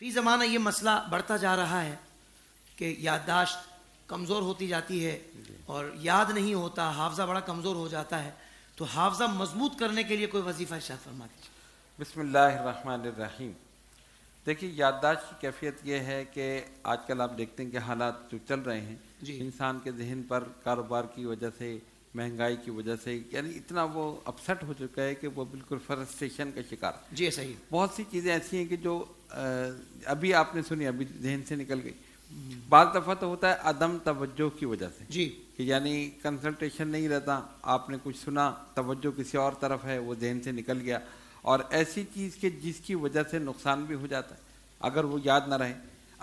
फी ज़माना ये मसला बढ़ता जा रहा है कि याददाश्त कमज़ोर होती जाती है और याद नहीं होता हाफजा बड़ा कमज़ोर हो जाता है तो हाफजा मजबूत करने के लिए कोई वजीफा इशाद फरमा दीजिए बसमीम देखिए याददाश्त की कैफियत यह है कि आजकल आप देखते हैं कि हालात जो चल रहे हैं इंसान के जहन पर कारोबार की वजह से महंगाई की वजह से यानी इतना वो अपसेट हो चुका है कि वो बिल्कुल फ्रस्ट्रेशन का शिकार जी सही बहुत सी चीज़ें ऐसी हैं कि जो अभी आपने सुनी अभी जहन से निकल गई बाल दफ़ा तो होता है अदम तवज्जो की वजह से जी कि यानी कंसल्टेशन नहीं रहता आपने कुछ सुना तवज्जो किसी और तरफ है वो जहन से निकल गया और ऐसी चीज़ के जिसकी वजह से नुकसान भी हो जाता है अगर वो याद ना रहे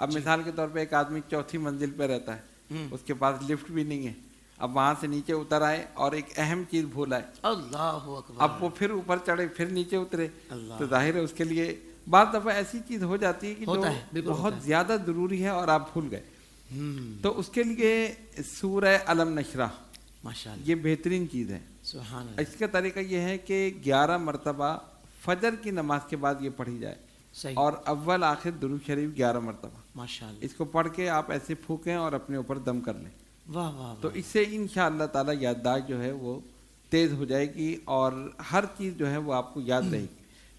अब मिसाल के तौर पे एक आदमी चौथी मंजिल पे रहता है हम्म। उसके पास लिफ्ट भी नहीं है अब वहाँ से नीचे उतर आए और एक अहम चीज़ भूल आए अल्लाह अब वो फिर ऊपर चढ़े फिर नीचे उतरे तो जाहिर है उसके लिए बात दफा ऐसी चीज हो जाती है कि होता है, बहुत ज्यादा जरूरी है और आप भूल गए हम्म। तो उसके लिए सूर्य अलम नशरा माशा ये बेहतरीन चीज है इसका तरीका यह है कि ग्यारह मरतबा फजर की नमाज के बाद ये पढ़ी जाए सही। और अव्वल आखिर दुरू शरीफ ग्यारह मरतबा माशा इसको पढ़ के आप ऐसे फूकें और अपने ऊपर दम कर लें वाह वाह तो इससे इन ताला याददाश्त जो है वो तेज़ हो जाएगी और हर चीज़ जो है वो आपको याद रहेगी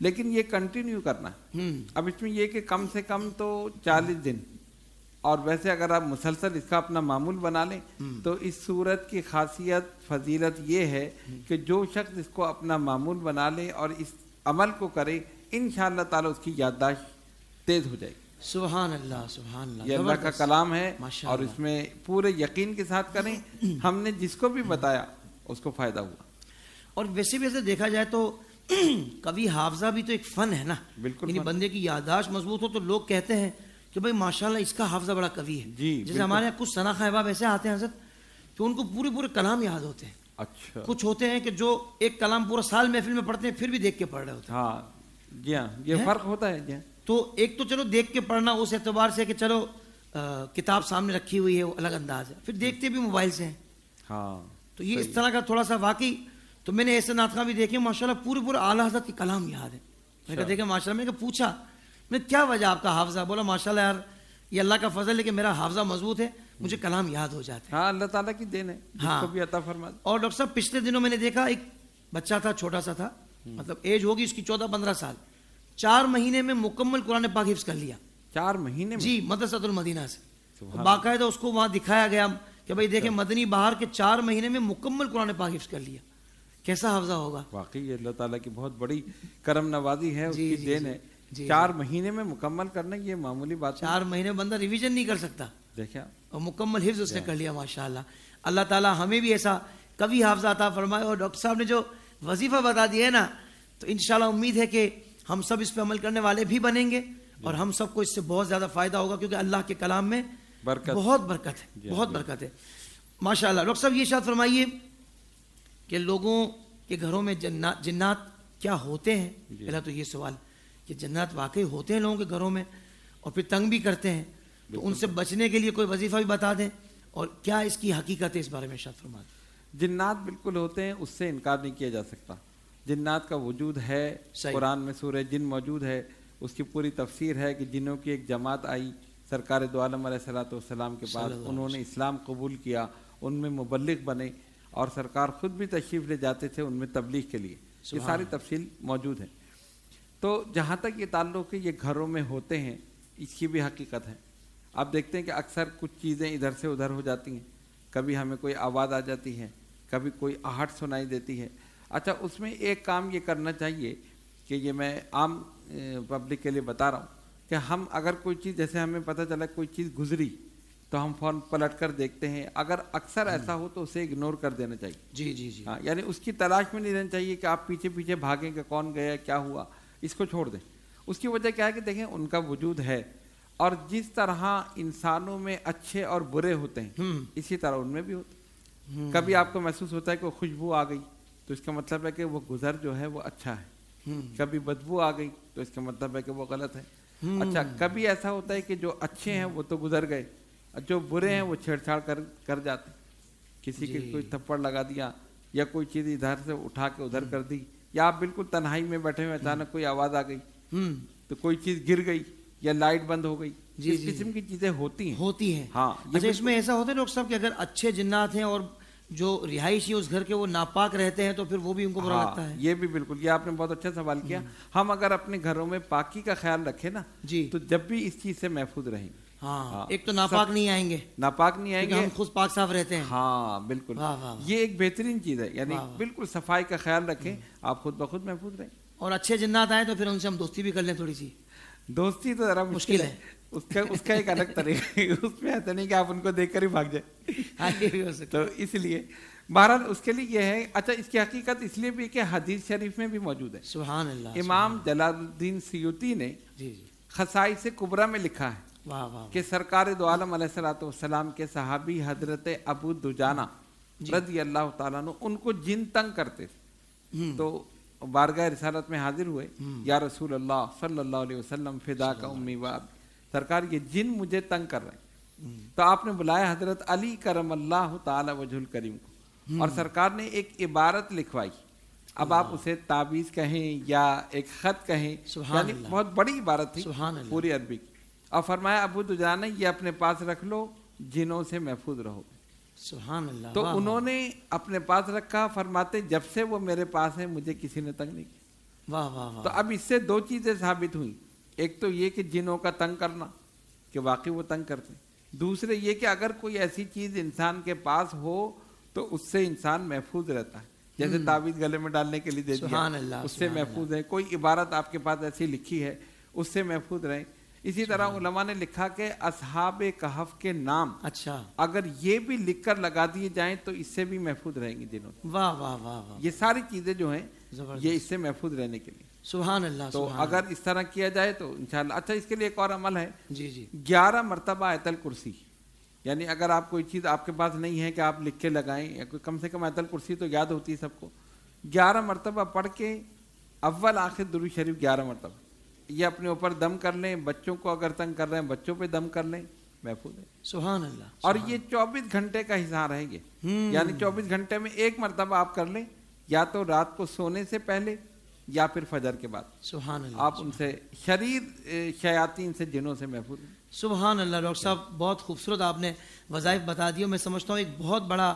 लेकिन ये कंटिन्यू करना हम्म। अब इसमें ये कि कम से कम तो चालीस दिन और वैसे अगर आप मुसलसल इसका अपना मामूल बना लें हम्म। तो इस सूरत की खासियत फजीलत ये है हम्म। कि जो शख्स इसको अपना मामूल बना ले और इस अमल को करे इन ताला उसकी याददाश्त तेज हो जाएगी सुबहान अल्लाह सुबहान अल्लाह ये अल्लाह का कलाम है और इसमें पूरे यकीन के साथ करें हमने जिसको भी बताया उसको फ़ायदा हुआ और वैसे वैसे देखा जाए तो कवि हाफजा भी तो एक फन है ना बिल्कुल बंदे की यादाश्त मजबूत हो तो लोग कहते हैं कि भाई माशाल्लाह इसका हाफजा बड़ा कवि है जी जैसे हमारे यहाँ कुछ सना अहबाब ऐसे आते हैं हजरत कि उनको पूरे पूरे कलाम याद होते हैं अच्छा कुछ होते हैं कि जो एक कलाम पूरा साल महफिल में पढ़ते हैं फिर भी देख के पढ़ रहे होते हैं हाँ, जी हाँ ये फर्क होता है जी हाँ। तो एक तो चलो देख के पढ़ना उस एतबार से कि चलो किताब सामने रखी हुई है वो अलग अंदाज है फिर देखते भी मोबाइल से हैं हाँ तो ये इस तरह का थोड़ा सा वाकई तो मैंने ऐसे नाथका भी देखे माशाल्लाह पूरे पूरे आला हजरत के कलाम याद है मैंने अच्छा। देखे माशा मैंने पूछा मैं क्या वजह आपका हाफजा बोला माशाल्लाह यार ये अल्लाह का फजल है कि मेरा हाफजा मजबूत है मुझे हम्म। कलाम याद हो जाता है हाँ, अल्लाह ताला की देन है हाँ भी अता फरमा और डॉक्टर साहब पिछले दिनों मैंने देखा एक बच्चा था छोटा सा था हम्म। मतलब एज होगी उसकी चौदह पंद्रह साल चार महीने में मुकम्मल कुरान पाक हिफ्स कर लिया चार महीने जी मदरसतुलमदीना मदीना से बाकायदा उसको वहाँ दिखाया गया कि भाई देखे अच्छा। मदनी बाहर के चार महीने में मुकम्मल कुरान पाक हिफ्स कर लिया कैसा हाफजा होगा वाकई ये अल्लाह ताला की बहुत बड़ी करम नवाजी है उसकी जी, देन जी, है जी, चार महीने में मुकम्मल करना ये मामूली बात चार महीने बंदा रिविजन नहीं कर सकता देखिए और मुकम्मल हिफ्ज उसने कर लिया माशाल्लाह अल्लाह ताला हमें भी ऐसा कभी हाफजा था फरमाए और डॉक्टर साहब ने जो वजीफ़ा बता दिया है ना तो इन उम्मीद है कि हम सब इस पर अमल करने वाले भी बनेंगे और हम सबको इससे बहुत ज़्यादा फ़ायदा होगा क्योंकि अल्लाह के कलाम में बरकत बहुत बरकत है बहुत बरकत है माशाल्लाह डॉक्टर साहब ये शायद फरमाइए कि लोगों के घरों में जन्नात जन्नात क्या होते हैं पहला तो ये सवाल कि जन्नात वाकई होते हैं लोगों के घरों में और फिर तंग भी करते हैं तो उनसे बचने के लिए कोई वजीफा भी बता दें और क्या इसकी हकीकत है इस बारे में शाह फरमा जन्नात बिल्कुल होते हैं उससे इनकार नहीं किया जा सकता जन्नात का वजूद है कुरान में सूर्य जिन मौजूद है उसकी पूरी तफसीर है कि जिनों की एक जमात आई सरकार दो सलाम के पास उन्होंने इस्लाम कबूल किया उनमें मुबलिक बने और सरकार खुद भी तशरीफ़ ले जाते थे उनमें तबलीग के लिए ये सारी तफसील मौजूद है तो जहाँ तक ये ताल्लुक़ ये घरों में होते हैं इसकी भी हकीकत है आप देखते हैं कि अक्सर कुछ चीज़ें इधर से उधर हो जाती हैं कभी हमें कोई आवाज़ आ जाती है कभी कोई आहट सुनाई देती है अच्छा उसमें एक काम ये करना चाहिए कि ये मैं आम पब्लिक के लिए बता रहा हूँ कि हम अगर कोई चीज़ जैसे हमें पता चला कोई चीज़ गुजरी तो हम फॉर्म पलट कर देखते हैं अगर अक्सर हम्म। ऐसा हो तो उसे इग्नोर कर देना चाहिए जी जी जी हाँ यानी उसकी तलाश में नहीं रहना चाहिए कि आप पीछे पीछे भागें कि कौन गया क्या हुआ इसको छोड़ दें उसकी वजह क्या है कि देखें उनका वजूद है और जिस तरह इंसानों में अच्छे और बुरे होते हैं हम्म। इसी तरह उनमें भी होते कभी हम्म। आपको महसूस होता है कि खुशबू आ गई तो इसका मतलब है कि वो गुजर जो है वो अच्छा है कभी बदबू आ गई तो इसका मतलब है कि वो गलत है अच्छा कभी ऐसा होता है कि जो अच्छे हैं वो तो गुजर गए जो बुरे हैं वो हम्म। छेड़छाड़ कर कर जाते किसी के कोई थप्पड़ लगा दिया या कोई चीज़ इधर से उठा के उधर हम्म। कर दी या आप बिल्कुल तन्हाई में बैठे हुए अचानक हम्म। कोई आवाज़ आ गई तो कोई चीज़ गिर गई या लाइट बंद हो गई जी इस किस्म की चीज़ें होती हैं होती हैं हाँ अच्छा इसमें ऐसा होता है डॉक्टर साहब कि अगर अच्छे जिन्नात हैं और जो रिहायशी उस घर के वो नापाक रहते हैं तो फिर वो भी उनको बुरा हाँ, लगता है ये भी बिल्कुल ये आपने बहुत अच्छा सवाल किया हम अगर अपने घरों में पाकी का ख्याल रखें ना जी तो जब भी इस चीज़ से महफूज रहेंगे हाँ, हाँ, एक तो नापाक नहीं आएंगे नापाक नहीं आएंगे हम खुद पाक साफ रहते हैं हाँ बिल्कुल वा, वा। ये एक बेहतरीन चीज़ है यानी बिल्कुल सफाई का ख्याल रखें आप खुद ब खुद महफूज रहें और अच्छे जिन्नात आए तो फिर उनसे हम दोस्ती भी कर लें थोड़ी सी दोस्ती तो ज़रा मुश्किल है उसका उसका एक अलग तरीका उसमें ऐसा नहीं कि आप उनको देख कर ही भाग जाए हाँ, तो इसलिए बहरहाल उसके लिए यह है अच्छा इसकी हकीकत इसलिए भी कि हदीस शरीफ में भी मौजूद है सुबह इमाम जलालुद्दीन सयूती ने खसाई से कुबरा में लिखा है कि सरकार दो आलम सलाम के सहाबी हजरत अबू दुजाना रजी अल्लाह तु उनको जिन तंग करते थे हम्म। तो बारगह रिसालत में हाजिर हुए हम्म। या रसूल अल्लाह सल्लल्लाहु अलैहि वसल्लम फिदा का उम्मी सरकार ये जिन मुझे तंग कर रहे हम्म। तो आपने बुलाया हजरत अली करम अल्लाह तजुल करीम को और सरकार ने एक इबारत लिखवाई अब आप उसे ताबीज़ कहें या एक ख़त कहें यानी बहुत बड़ी इबारत थी पूरी अरबी और फरमाया अबू दुजाना ये अपने पास रख लो जिनों से महफूज रहो तो उन्होंने अपने पास रखा फरमाते जब से वो मेरे पास है मुझे किसी ने तंग नहीं किया वाह वाह तो अब इससे दो चीजें साबित हुई एक तो ये कि जिनों का तंग करना कि वाकई वो तंग करते दूसरे ये कि अगर कोई ऐसी चीज इंसान के पास हो तो उससे इंसान महफूज रहता है जैसे हम्म। ताबीज गले में डालने के लिए दे दिया उससे महफूज है कोई इबारत आपके पास ऐसी लिखी है उससे महफूज रहें इसी तरह अच्छा। उलमा ने लिखा कि असहाब कहफ के नाम अच्छा अगर ये भी लिख कर लगा दिए जाए तो इससे भी महफूज रहेंगे दिनों वाह वाह वाह वा। ये सारी चीजें जो हैं ये इससे महफूज रहने के लिए सुबह अल्लाह तो सुभान अगर इस तरह किया जाए तो इनशाला अच्छा इसके लिए एक और अमल है जी जी ग्यारह मरतबा आयतल कुर्सी यानी अगर आप कोई चीज़ आपके पास नहीं है कि आप लिख के लगाएं या कोई कम से कम आयतल कुर्सी तो याद होती है सबको ग्यारह मरतबा पढ़ के अव्वल आखिर दुरू शरीफ ग्यारह मरतबा ये अपने ऊपर दम कर लें बच्चों को अगर तंग कर रहे हैं बच्चों पे दम कर लें महफूज है सुहान अल्लाह और ये 24 घंटे का हिस्सा है ये हम्म। यानी 24 घंटे में एक मरतबा आप कर लें या तो रात को सोने से पहले या फिर फजर के बाद सुहान अल्लाह आप उनसे शरीर शयातीन से जिनों से महफूज सुबहान अल्लाह डॉक्टर साहब बहुत खूबसूरत आपने वजायफ बता दिए मैं समझता हूँ एक बहुत बड़ा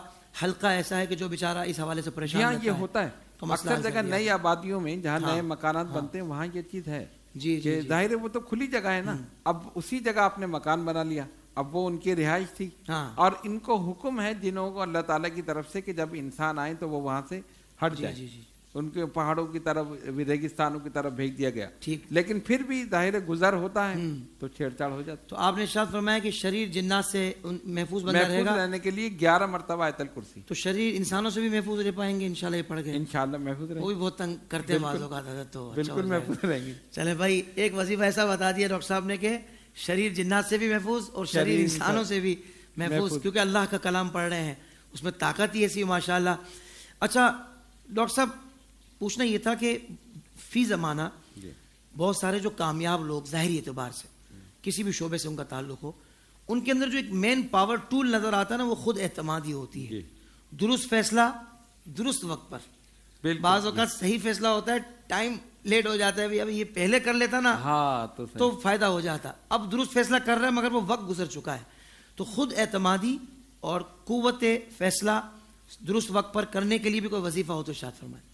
हल्का ऐसा है कि जो बेचारा इस हवाले से परेशान ये होता है तो अक्सर जगह नई आबादियों में जहाँ हाँ, नए मकान हाँ, बनते हैं वहाँ ये चीज़ है जी जी जाहिर है वो तो खुली जगह है ना हम्म। अब उसी जगह आपने मकान बना लिया अब वो उनकी रिहाइश थी हाँ। और इनको हुक्म है जिन्हों को अल्लाह ताला की तरफ से कि जब इंसान आए तो वो वहां से हट जाए जी, जी, जी। उनके पहाड़ों की तरफ रेगिस्तानों की तरफ भेज दिया गया ठीक लेकिन फिर भी जाहिर गुजर होता है हम्म। तो छेड़छाड़ हो जाता तो आपने शायद फरमाया कि शरीर जिन्नात से महफूज बना रहेगा रहने के लिए ग्यारह मरतबा आयतल कुर्सी तो शरीर इंसानों से भी महफूज रह पाएंगे इनशाला ये पढ़ गए इनशाला महफूज रहे वही बहुत तंग करते हैं माजों तो, तो अच्छा बिल्कुल महफूज रहेंगे चले भाई एक वजीफा ऐसा बता दिया डॉक्टर साहब ने के शरीर जिन्नात से भी महफूज और शरीर इंसानों से भी महफूज क्योंकि अल्लाह का कलाम पढ़ रहे हैं उसमें ताकत ही ऐसी माशाला अच्छा डॉक्टर साहब पूछना ये था कि फ़ी ज़माना बहुत सारे जो कामयाब लोग जाहिर एतबार से किसी भी शोबे से उनका ताल्लुक हो उनके अंदर जो एक मेन पावर टूल नज़र आता है ना वो खुद एतमादी होती है दुरुस्त फैसला दुरुस्त वक्त पर बाज़ वक्त सही फैसला होता है टाइम लेट हो जाता है अभी ये पहले कर लेता ना हाँ तो, तो फ़ायदा हो जाता अब दुरुस्त फैसला कर रहा है मगर वो वक्त गुजर चुका है तो खुद एतमादी और कुत फैसला दुरुस्त वक्त पर करने के लिए भी कोई वजीफ़ा हो तो शायद फरमाए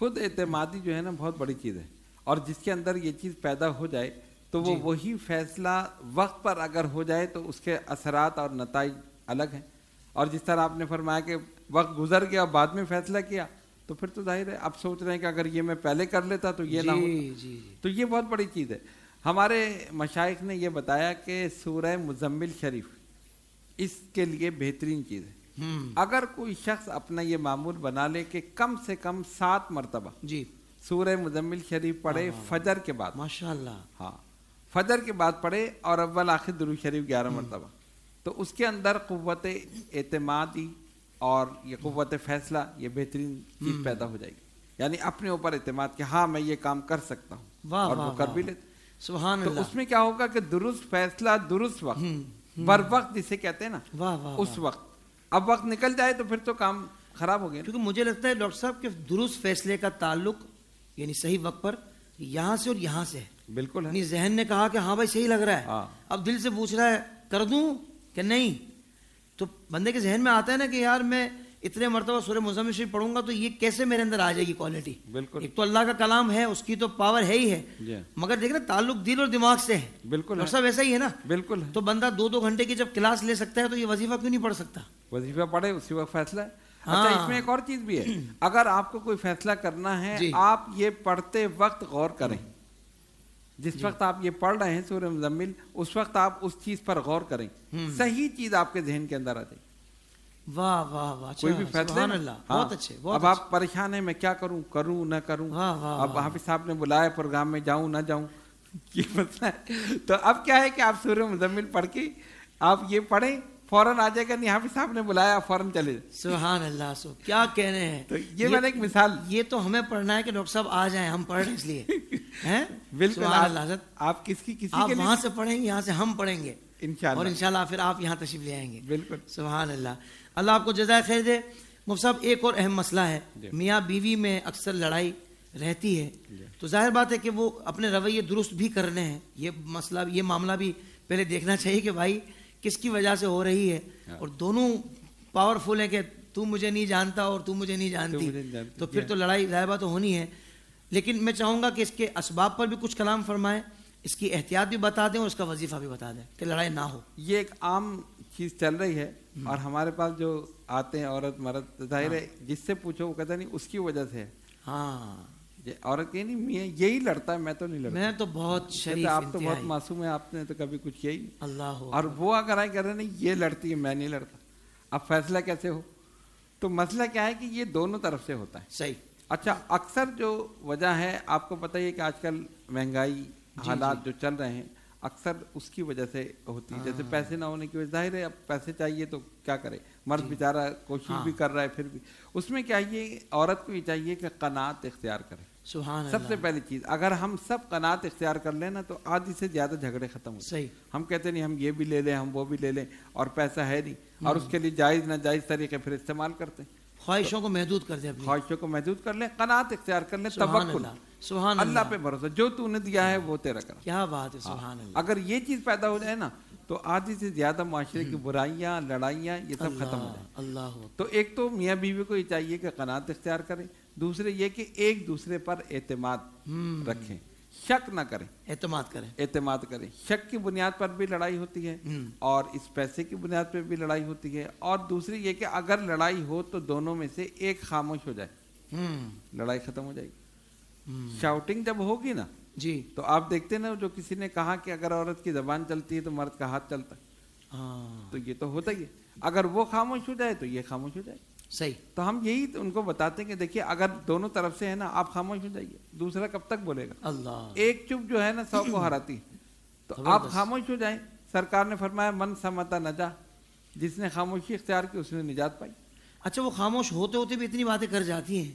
खुद एतमादी जो है ना बहुत बड़ी चीज़ है और जिसके अंदर ये चीज़ पैदा हो जाए तो वो वही फैसला वक्त पर अगर हो जाए तो उसके असरात और नतज अलग हैं और जिस तरह आपने फरमाया कि वक्त गुजर गया और बाद में फैसला किया तो फिर तो जाहिर है आप सोच रहे हैं कि अगर ये मैं पहले कर लेता तो ये ना हो तो ये बहुत बड़ी चीज़ है हमारे मशाइ ने यह बताया कि सूर्य मुजम्मिल शरीफ इसके लिए बेहतरीन चीज़ है हम्म। अगर कोई शख्स अपना ये मामूल बना ले कि कम से कम सात मरतबा जी सूर्य मुजम्मिल शरीफ पढ़े हाँ। फजर के बाद माशाल्लाह हाँ फजर के बाद पढ़े और अव्वल आखिर दुरू शरीफ ग्यारह हम्म। मरतबा तो उसके अंदर क़वत एतमादी और ये हम्म। क़वत फैसला ये बेहतरीन चीज़ पैदा हो जाएगी यानी अपने ऊपर एतमाद कि हाँ मैं ये काम कर सकता हूँ और वो कर भी लेते सुबह तो उसमें क्या होगा कि दुरुस्त फैसला दुरुस्त वक्त बर वक्त जिसे कहते हैं ना वाह वाह उस वक्त अब वक्त निकल जाए तो फिर तो काम खराब हो गया क्योंकि मुझे लगता है डॉक्टर साहब के दुरुस्त फैसले का ताल्लुक यानी सही वक्त पर यहाँ से और यहाँ से बिल्कुल है जहन ने कहा कि हाँ भाई सही लग रहा है हाँ। अब दिल से पूछ रहा है कर दूँ कि नहीं तो बंदे के जहन में आता है ना कि यार मैं इतने मरतबा सूर्य मुजम्मिल शरीफ पढ़ूंगा तो ये कैसे मेरे अंदर आ जाएगी क्वालिटी बिल्कुल एक तो अल्लाह का कलाम है उसकी तो पावर है ही है मगर देख ना ताल्लुक दिल और दिमाग से है बिल्कुल सब ऐसा ही है ना बिल्कुल तो बंदा दो दो घंटे की जब क्लास ले सकता है तो ये वजीफा क्यों नहीं पढ़ सकता वजीफा पढ़े उसी वक्त फैसला है अच्छा, हाँ। अच्छा इसमें एक और चीज भी है अगर आपको कोई फैसला करना है आप ये पढ़ते वक्त गौर करें हम्म। जिस वक्त आप ये पढ़ रहे हैं सूर्य मुजम्मिल उस वक्त आप उस चीज पर गौर करें हम्म। सही चीज आपके जहन के अंदर आ जाएगी वाह वाह वाह कोई भी फैसला हाँ, बहुत अच्छे बहुत अब आप परेशान है मैं क्या करूं करूं ना करूं वाह वाह अब हाफिज साहब ने बुलाया प्रोग्राम में जाऊं ना जाऊं ये मतलब तो अब क्या है कि आप सूर्य मुजम्मिल पढ़ के आप ये पढ़ें फौरन आ जाएगा नहीं हाफिज साहब ने बुलाया फौरन चले सुहान अल्लाह सो क्या कह रहे हैं तो ये, ये मैंने एक मिसाल ये तो हमें पढ़ना है कि डॉक्टर साहब आ जाएं हम पढ़ रहे इसलिए हैं बिल्कुल आप किसकी किसी आप वहाँ से पढ़ेंगे यहाँ से हम पढ़ेंगे और इनशाला फिर आप यहाँ तशीफ ले आएंगे बिल्कुल सुबहान अल्लाह अल्लाह आपको जजाय खैर दे मुफ साहब एक और अहम मसला है मियाँ बीवी में अक्सर लड़ाई रहती है तो जाहिर बात है कि वो अपने रवैये दुरुस्त भी करने हैं ये मसला ये मामला भी पहले देखना चाहिए कि भाई किसकी वजह से हो रही है हाँ। और दोनों पावरफुल है कि तू मुझे नहीं जानता और तू मुझे नहीं जानती, मुझे नहीं जानती। तो फिर तो लड़ाई जायबा तो होनी है लेकिन मैं चाहूँगा कि इसके इसबाब पर भी कुछ कलाम फरमाएं इसकी एहतियात भी बता दें और इसका वजीफा भी बता दें कि लड़ाई ना हो ये एक आम चीज़ चल रही है हम्म। और हमारे पास जो आते हैं औरत मरद जाहिर है हाँ। जिससे पूछो वो कहता नहीं उसकी वजह से हाँ औरत ये नहीं मैं यही लड़ता है मैं तो नहीं लड़ता मैं तो बहुत शरीफ आप तो बहुत मासूम है आपने तो कभी कुछ यही अल्लाह और वो अगर आए कह रहे नहीं ये लड़ती है मैं नहीं लड़ता अब फैसला कैसे हो तो मसला क्या है कि ये दोनों तरफ से होता है सही अच्छा अक्सर जो वजह है आपको पता ही है कि आजकल महंगाई हालात जो चल रहे हैं अक्सर उसकी वजह से होती है जैसे हाँ। पैसे ना होने की वजह जाहिर है अब पैसे चाहिए तो क्या करे मर्द बेचारा कोशिश हाँ। भी कर रहा है फिर भी उसमें क्या ये औरत को ये चाहिए कि कनात इख्तियार करे सबसे पहली चीज अगर हम सब कनात इख्तियार कर लें ना तो आधी से ज्यादा झगड़े खत्म हो सही हम कहते नहीं हम ये भी ले लें हम वो भी ले लें और पैसा है नहीं और हम्म। उसके लिए जायज ना जायज तरीके फिर इस्तेमाल करते हैं ख्वाहिशों को महदूद कर दे ख्वाहिशों को महदूद कर लें कनात इख्तियार कर लें तबक्ल सुहान अल्लाह पे भरोसा जो तूने दिया है वो तेरा कर क्या बात है हाँ। सुहान अगर ये चीज़ पैदा हो जाए ना तो आधी से ज्यादा माशरे की हम्म। बुराइयाँ लड़ाइयाँ ये सब खत्म हो जाए अल्लाह तो एक तो मियाँ बीवी को ये चाहिए कि कनात इख्तियार करें दूसरे ये कि एक दूसरे पर एतमाद हम्म। रखें शक ना करें एतमाद करें एतमाद करें शक की बुनियाद पर भी लड़ाई होती है हम्म। और इस पैसे की बुनियाद पर भी लड़ाई होती है और दूसरी ये कि अगर लड़ाई हो तो दोनों में से एक खामोश हो जाए लड़ाई खत्म हो जाएगी शाउटिंग जब होगी ना जी तो आप देखते ना जो किसी ने कहा कि अगर औरत की जबान चलती है तो मर्द का हाथ चलता है हाँ। तो ये तो होता ही है अगर वो खामोश हो जाए तो ये खामोश हो जाए सही तो हम यही तो उनको बताते हैं कि देखिए अगर दोनों तरफ से है ना आप खामोश हो जाइए दूसरा कब तक बोलेगा अल्लाह एक चुप जो है ना सौ को हराती तो आप खामोश हो जाए सरकार ने फरमाया मन समता नजा जिसने खामोशी इख्तियार की उसने निजात पाई अच्छा वो खामोश होते होते भी इतनी बातें कर जाती हैं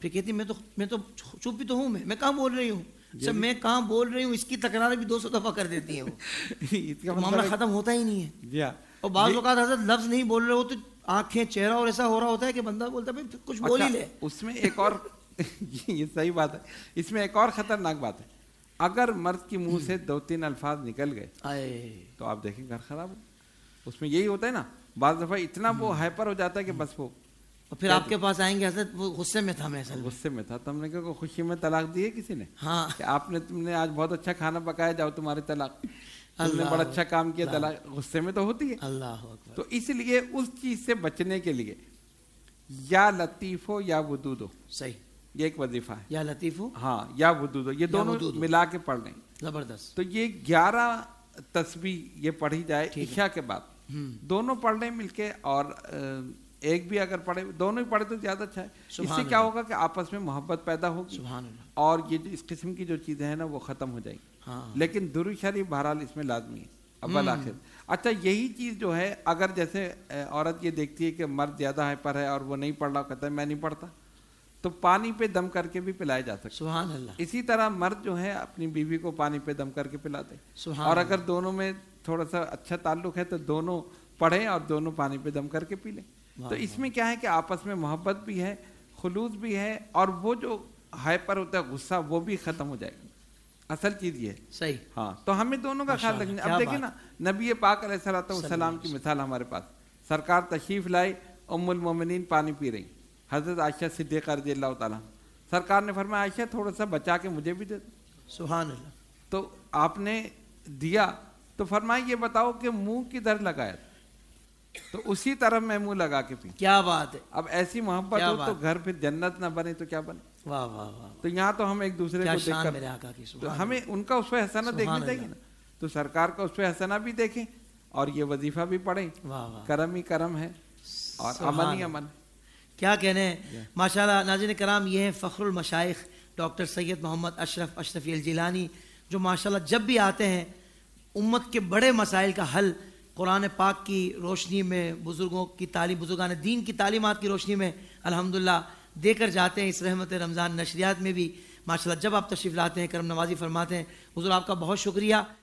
फिर कहती मैं तो मैं तो चुप भी तो हूँ मैं मैं कहाँ बोल रही हूँ सर मैं कहाँ बोल रही हूँ इसकी तकरार भी दो सौ दफ़ा कर देती मतलब है वो इसका मामला ख़त्म होता ही नहीं है और बाद अवत हजरत लफ्ज़ नहीं बोल रहे हो तो आंखें चेहरा और ऐसा हो रहा होता है कि बंदा बोलता है तो कुछ बोल ही अच्छा, ले उसमें एक और ये सही बात है इसमें एक और ख़तरनाक बात है अगर मर्द के मुंह से हम्म। दो तीन अल्फाज निकल गए तो आप देखें घर खराब हो उसमें यही होता है ना बाद दफ़ा इतना वो हम्म। हाइपर हो जाता है कि बस वो और फिर आपके पास आएंगे हजरत वो गुस्से में था मैं सर गुस्से में था तुमने क्या खुशी में तलाक दी है किसी ने हाँ कि आपने तुमने आज बहुत अच्छा खाना पकाया जाओ तुम्हारे तलाक तुमने बड़ा अच्छा काम किया तलाक गुस्से में तो होती है अल्लाह तो इसलिए उस चीज से बचने के लिए या लतीफ़ो या वो सही ये एक वजीफा है या लतीफ़ो हाँ या वो ये दोनों मिला के पढ़ लें जबरदस्त तो ये ग्यारह तस्वीर ये पढ़ी जाए ईशा के बाद हम्म। दोनों पढ़ने मिलके और एक भी अगर पढ़े दोनों ही पढ़े तो ज़्यादा अच्छा है इससे क्या होगा कि आपस में मोहब्बत पैदा होगी और ये इस किस्म की जो चीज़ें हैं ना वो ख़त्म हो जाएंगी हाँ। लेकिन दुरू बहरहाल इसमें लाजमी है अव्वल हम्म। आखिर अच्छा यही चीज़ जो है अगर जैसे औरत ये देखती है कि मर्द ज़्यादा हाइपर है और वो नहीं पढ़ रहा कहता है मैं नहीं पढ़ता तो पानी पे दम करके भी पिलाया जा सकता सुहान अल्लाह इसी तरह मर्द जो है अपनी बीवी को पानी पे दम करके पिलाते और अगर दोनों में थोड़ा सा अच्छा ताल्लुक है तो दोनों पढ़ें और दोनों पानी पे दम करके पी लें हाँ, तो हाँ। इसमें क्या है कि आपस में मोहब्बत भी है खलूस भी है और वो जो हाइपर होता है गुस्सा वो भी ख़त्म हो जाएगा असल चीज़ ये सही हाँ तो हमें दोनों का ख्याल रखना अब देखिए ना नबी पाक सलाम की मिसाल हमारे पास सरकार तशरीफ़ लाई मोमिन पानी पी रही हज़रत आयशा सिद्दीक़ रजी अल्लाह ताला सरकार ने फरमाया आयशा थोड़ा सा बचा के मुझे भी दे दो सुहान तो आपने दिया तो फरमाया ये बताओ कि मुंह किधर लगाया तो उसी तरह मैं मुंह लगा के पी क्या बात है अब ऐसी मोहब्बत हो तो घर पे जन्नत ना बने तो क्या बने वाह वाह वाह तो यहाँ तो हम एक दूसरे को देखकर तो हमें उनका उसवे हसना देखना चाहिए ना तो सरकार का उसवे हसना भी देखें और ये वजीफा भी पढ़े कर्म ही कर्म है और अमन ही अमन क्या कहने हैं माशाल्लाह नाजिन कराम ये हैं फ़खरुल मशाइख डॉक्टर सैयद मोहम्मद अशरफ अशरफी जिलानी जो माशाल्लाह जब भी आते हैं उम्मत के बड़े मसाइल का हल कुरान पाक की रोशनी में बुज़ुर्गों की तालीम बुज़ुर्गान दीन की तालीमत की रोशनी में अलहमदिल्ला देकर जाते हैं इस रहमत रमज़ान नशरियात में भी माशाल्लाह जब आप तशरीफ़ लाते हैं करम नवाजी फरमाते हैं हजूर आपका बहुत शुक्रिया